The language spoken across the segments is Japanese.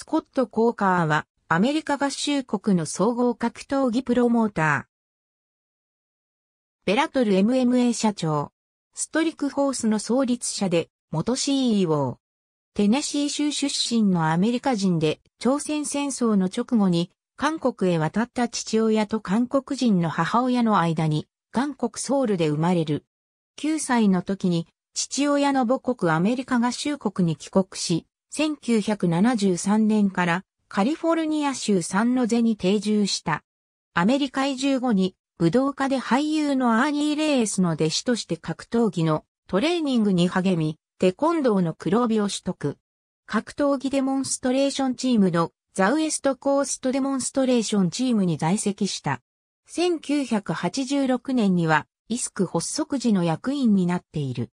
スコット・コーカーは、アメリカ合衆国の総合格闘技プロモーター。ベラトル MMA 社長。ストリクホースの創立者で、元 CEO。テネシー州出身のアメリカ人で、朝鮮戦争の直後に、韓国へ渡った父親と韓国人の母親の間に、韓国ソウルで生まれる。9歳の時に、父親の母国アメリカ合衆国に帰国し、1973年からカリフォルニア州サンノゼに定住した。アメリカ移住後に武道家で俳優のアーニー・レースの弟子として格闘技のトレーニングに励み、テコンドーの黒帯を取得。格闘技デモンストレーションチームのザウエストコーストデモンストレーションチームに在籍した。1986年にはイスク発足時の役員になっている。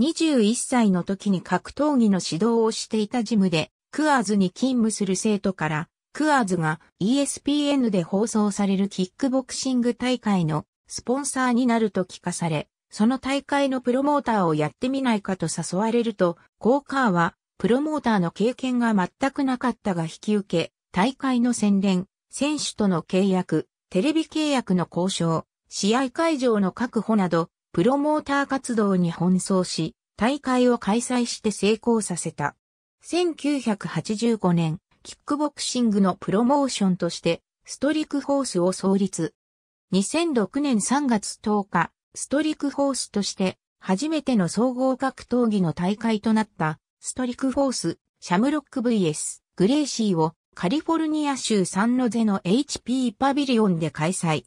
21歳の時に格闘技の指導をしていたジムで、クアーズに勤務する生徒から、クアーズが ESPN で放送されるキックボクシング大会のスポンサーになると聞かされ、その大会のプロモーターをやってみないかと誘われると、コーカーは、プロモーターの経験が全くなかったが引き受け、大会の宣伝、選手との契約、テレビ契約の交渉、試合会場の確保など、プロモーター活動に奔走し、大会を開催して成功させた。1985年、キックボクシングのプロモーションとして、ストリクホースを創立。2006年3月10日、ストリクホースとして、初めての総合格闘技の大会となった、ストリクフォース、シャムロック VS、グレーシーを、カリフォルニア州サンノゼの HP パビリオンで開催。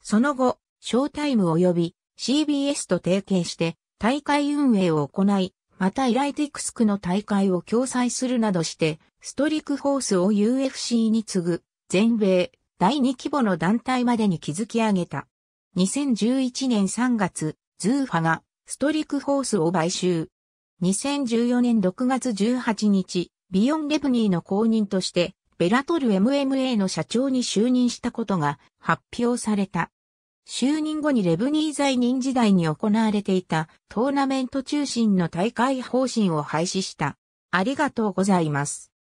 その後、ショータイム及び CBS と提携して、大会運営を行い、またイライティクスクの大会を共催するなどして、ストリクホースを UFC に次ぐ、全米第2規模の団体までに築き上げた。2011年3月、ズーファがストリクホースを買収。2014年6月18日、ビヨン・レブニーの後任として、ベラトル MMA の社長に就任したことが発表された。就任後にレブニー在任時代に行われていたトーナメント中心の大会方針を廃止した。ありがとうございます。